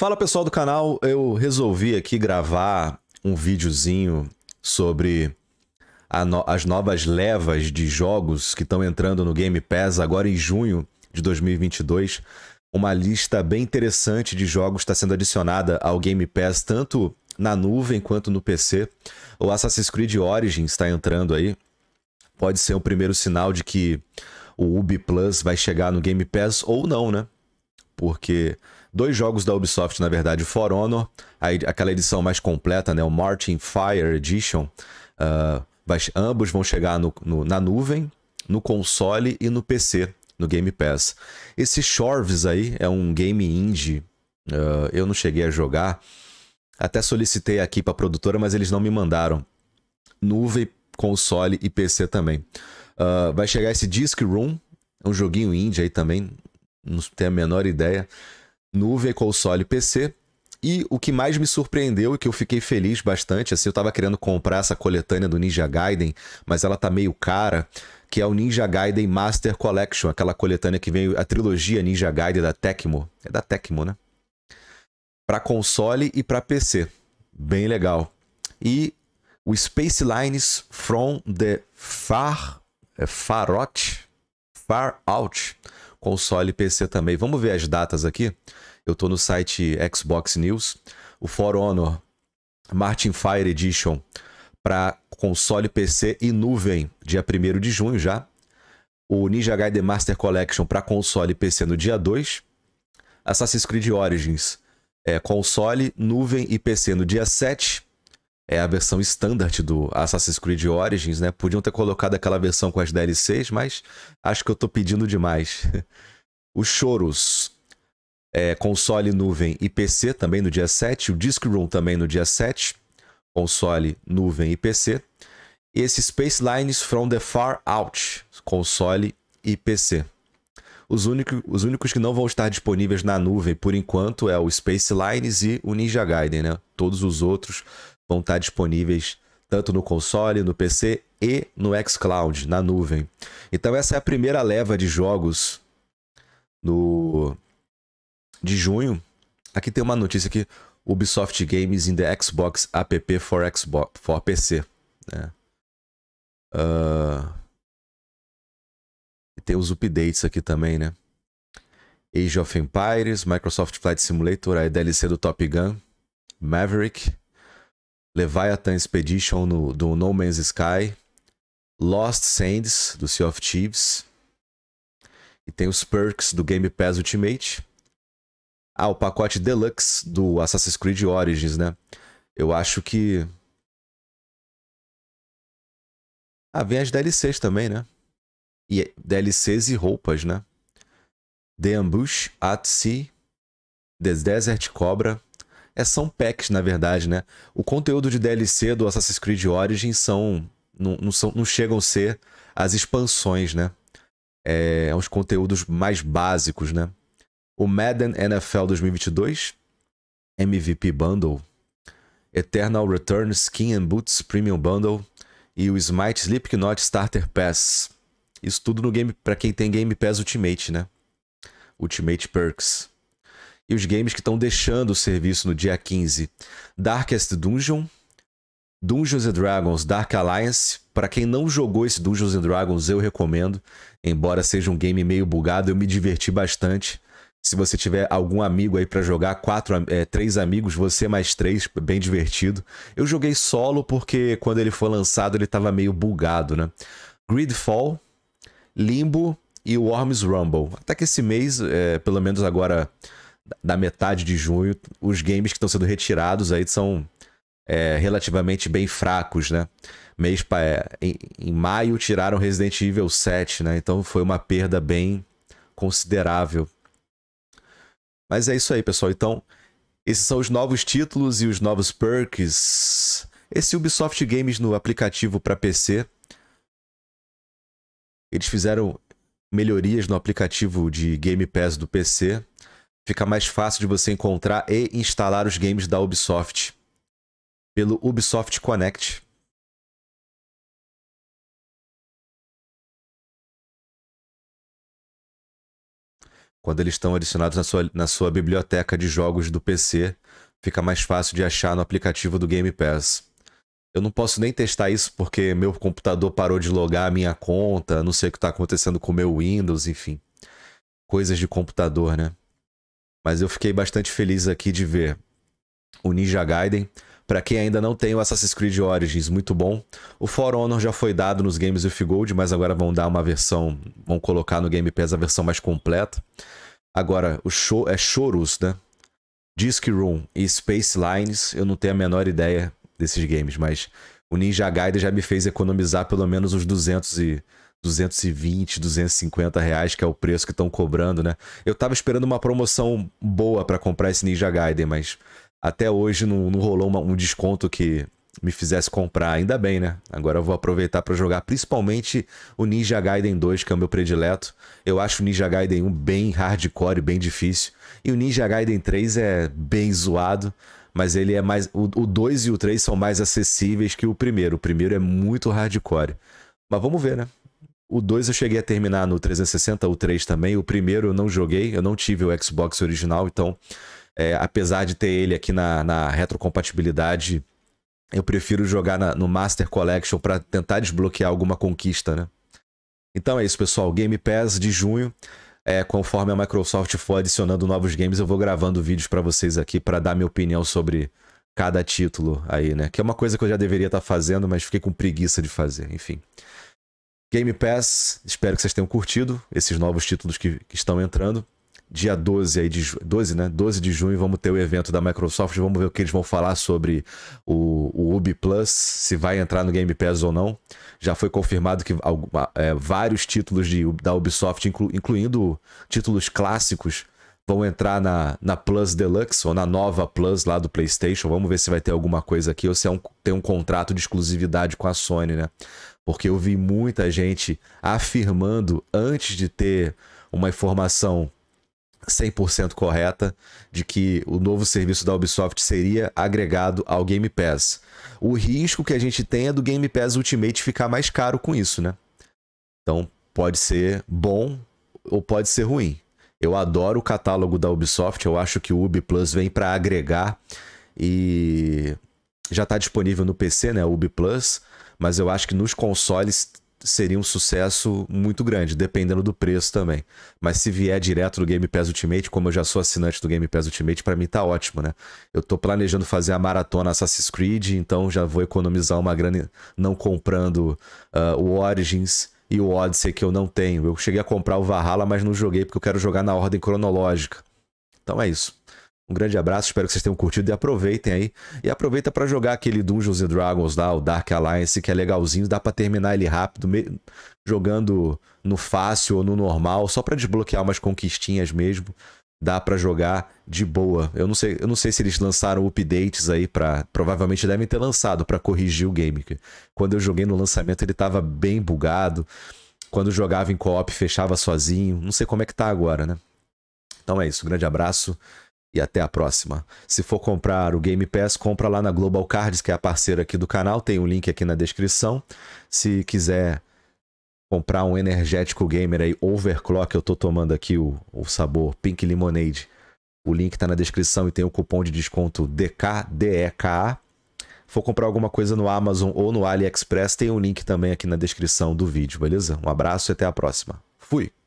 Fala pessoal do canal, eu resolvi aqui gravar um videozinho sobre no as novas levas de jogos que estão entrando no Game Pass agora em junho de 2022. Uma lista bem interessante de jogos está sendo adicionada ao Game Pass, tanto na nuvem quanto no PC. O Assassin's Creed Origins está entrando aí. Pode ser o primeiro sinal de que o Ubi Plus vai chegar no Game Pass ou não, né? Porque dois jogos da Ubisoft, na verdade, For Honor, a, aquela edição mais completa, né, o Martin Fire Edition, uh, ambos vão chegar no, no, na nuvem, no console e no PC, no Game Pass. Esse Shorves aí é um game indie, uh, eu não cheguei a jogar, até solicitei aqui para a produtora, mas eles não me mandaram. Nuvem, console e PC também. Uh, vai chegar esse Disc Room, é um joguinho indie aí também, não tenho a menor ideia nuvem console Console PC. E o que mais me surpreendeu e que eu fiquei feliz bastante, assim, eu estava querendo comprar essa coletânea do Ninja Gaiden, mas ela tá meio cara, que é o Ninja Gaiden Master Collection, aquela coletânea que veio a trilogia Ninja Gaiden da Tecmo. É da Tecmo, né? Para console e para PC. Bem legal. E o Space Lines from the Far é Far Out, Far Out console e PC também. Vamos ver as datas aqui? Eu estou no site Xbox News. O For Honor Martin Fire Edition para console, PC e nuvem, dia 1 de junho já. O Ninja Gaiden Master Collection para console e PC no dia 2. Assassin's Creed Origins, é, console, nuvem e PC no dia 7 é a versão standard do Assassin's Creed Origins, né? Podiam ter colocado aquela versão com as DLCs, mas acho que eu tô pedindo demais. o Choros, é, console, nuvem e PC também no dia 7. O Disc Room também no dia 7. Console, nuvem e PC. E esse Space Lines from the Far Out, console e PC. Os, único, os únicos que não vão estar disponíveis na nuvem por enquanto é o Space Lines e o Ninja Gaiden, né? Todos os outros vão estar disponíveis tanto no console, no PC e no xCloud, na nuvem. Então essa é a primeira leva de jogos no de junho. Aqui tem uma notícia que Ubisoft Games in the Xbox App for Xbox for PC. Né? Uh... E tem os updates aqui também, né? Age of Empires, Microsoft Flight Simulator, a DLC do Top Gun, Maverick, Leviathan Expedition no, do No Man's Sky, Lost Sands do Sea of Thieves, e tem os perks do Game Pass Ultimate. Ah, o pacote Deluxe do Assassin's Creed Origins, né? Eu acho que. Ah, vem as DLCs também, né? E é DLCs e roupas, né? The Ambush at Sea, The Desert Cobra, é, são packs, na verdade, né? O conteúdo de DLC do Assassin's Creed Origins são. Não, não, são, não chegam a ser as expansões, né? É, é uns conteúdos mais básicos, né? O Madden NFL 2022, MVP Bundle, Eternal Return Skin and Boots Premium Bundle e o Smite Slipknot Starter Pass. Isso tudo no game para quem tem Game Pass Ultimate, né? Ultimate Perks e os games que estão deixando o serviço no dia 15. Darkest Dungeon, Dungeons and Dragons Dark Alliance. Para quem não jogou esse Dungeons and Dragons, eu recomendo. Embora seja um game meio bugado, eu me diverti bastante. Se você tiver algum amigo aí para jogar, quatro, é, três amigos, você mais três, bem divertido. Eu joguei solo porque quando ele foi lançado ele estava meio bugado, né? Gridfall, Limbo e Worms Rumble. Até que esse mês, é, pelo menos agora da metade de junho, os games que estão sendo retirados aí são é, relativamente bem fracos, né? Mês pra, é, em, em, maio tiraram Resident Evil 7, né? Então foi uma perda bem considerável. Mas é isso aí, pessoal. Então, esses são os novos títulos e os novos perks. Esse Ubisoft Games no aplicativo para PC. Eles fizeram melhorias no aplicativo de Game Pass do PC fica mais fácil de você encontrar e instalar os games da Ubisoft pelo Ubisoft Connect. Quando eles estão adicionados na sua, na sua biblioteca de jogos do PC, fica mais fácil de achar no aplicativo do Game Pass. Eu não posso nem testar isso porque meu computador parou de logar a minha conta, não sei o que está acontecendo com o meu Windows, enfim. Coisas de computador, né? Mas eu fiquei bastante feliz aqui de ver o Ninja Gaiden. Para quem ainda não tem o Assassin's Creed Origins, muito bom. O For Honor já foi dado nos games of Gold, mas agora vão dar uma versão, vão colocar no Game Pass a versão mais completa. Agora, o show é Chorus, né? Disc Room e Space Lines, eu não tenho a menor ideia desses games, mas o Ninja Gaiden já me fez economizar pelo menos uns 200 e 220, 250 reais, que é o preço que estão cobrando, né? Eu tava esperando uma promoção boa para comprar esse Ninja Gaiden, mas até hoje não, não rolou uma, um desconto que me fizesse comprar. Ainda bem, né? Agora eu vou aproveitar para jogar principalmente o Ninja Gaiden 2, que é o meu predileto. Eu acho o Ninja Gaiden 1 bem hardcore, bem difícil. E o Ninja Gaiden 3 é bem zoado, mas ele é mais. O, o 2 e o 3 são mais acessíveis que o primeiro. O primeiro é muito hardcore. Mas vamos ver, né? O 2 eu cheguei a terminar no 360, o 3 também. O primeiro eu não joguei, eu não tive o Xbox original, então, é, apesar de ter ele aqui na, na retrocompatibilidade, eu prefiro jogar na, no Master Collection para tentar desbloquear alguma conquista, né? Então é isso, pessoal. Game Pass de junho. É, conforme a Microsoft for adicionando novos games, eu vou gravando vídeos para vocês aqui para dar minha opinião sobre cada título aí, né? Que é uma coisa que eu já deveria estar tá fazendo, mas fiquei com preguiça de fazer, enfim. Game Pass, espero que vocês tenham curtido esses novos títulos que, que estão entrando. Dia 12, aí de, 12, né? 12 de junho vamos ter o evento da Microsoft, vamos ver o que eles vão falar sobre o, o Ubi Plus, se vai entrar no Game Pass ou não. Já foi confirmado que é, vários títulos de, da Ubisoft, inclu, incluindo títulos clássicos, vão entrar na, na Plus Deluxe ou na nova Plus lá do PlayStation. Vamos ver se vai ter alguma coisa aqui ou se é um, tem um contrato de exclusividade com a Sony, né? Porque eu vi muita gente afirmando antes de ter uma informação 100% correta de que o novo serviço da Ubisoft seria agregado ao Game Pass. O risco que a gente tem é do Game Pass Ultimate ficar mais caro com isso, né? Então, pode ser bom ou pode ser ruim. Eu adoro o catálogo da Ubisoft, eu acho que o Ubi Plus vem para agregar e já está disponível no PC, né? O Ubi Plus mas eu acho que nos consoles seria um sucesso muito grande, dependendo do preço também. Mas se vier direto do Game Pass Ultimate, como eu já sou assinante do Game Pass Ultimate, para mim tá ótimo, né? Eu tô planejando fazer a maratona Assassin's Creed, então já vou economizar uma grana não comprando uh, o Origins e o Odyssey que eu não tenho. Eu cheguei a comprar o Valhalla, mas não joguei porque eu quero jogar na ordem cronológica. Então é isso. Um grande abraço, espero que vocês tenham curtido e aproveitem aí. E aproveita para jogar aquele Dungeons and Dragons lá, o Dark Alliance, que é legalzinho, dá para terminar ele rápido, jogando no fácil ou no normal, só para desbloquear umas conquistinhas mesmo. Dá para jogar de boa. Eu não sei, eu não sei se eles lançaram updates aí para, provavelmente devem ter lançado para corrigir o game. Quando eu joguei no lançamento ele tava bem bugado. Quando jogava em co-op fechava sozinho. Não sei como é que tá agora, né? Então é isso, um grande abraço e até a próxima. Se for comprar o Game Pass, compra lá na Global Cards, que é a parceira aqui do canal, tem o um link aqui na descrição. Se quiser comprar um energético gamer aí, overclock, eu tô tomando aqui o, o sabor Pink Lemonade. O link tá na descrição e tem o cupom de desconto DKDEKA. For comprar alguma coisa no Amazon ou no AliExpress, tem o um link também aqui na descrição do vídeo, beleza? Um abraço e até a próxima. Fui!